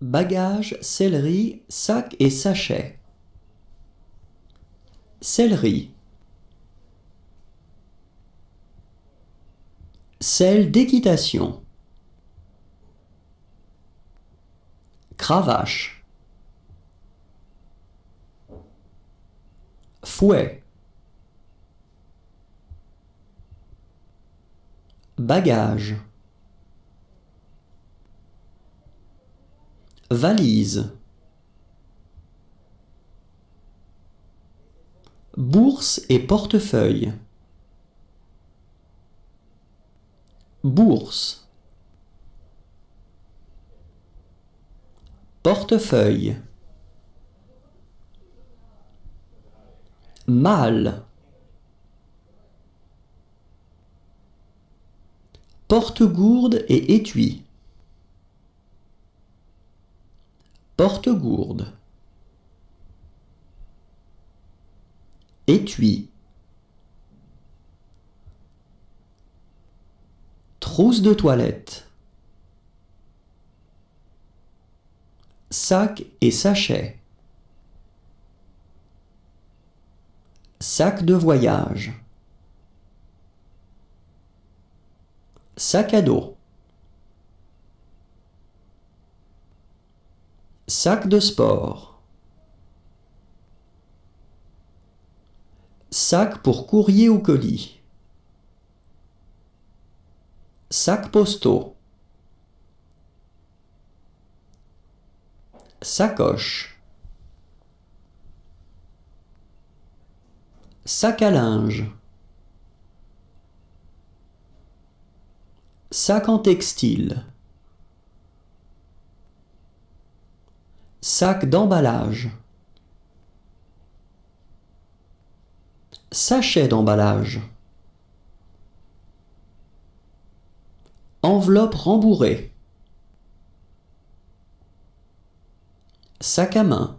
bagages, céleri, sac et sachet. Céleri. Selle d'équitation. Cravache. Fouet. Bagages. valise bourse et portefeuille bourse portefeuille mal porte-gourde et étui porte-gourde, étui, trousse de toilette, sac et sachet, sac de voyage, sac à dos. sac de sport, sac pour courrier ou colis, sac postaux, sacoche, sac à linge, sac en textile. Sac d'emballage. Sachet d'emballage. Enveloppe rembourrée. Sac à main.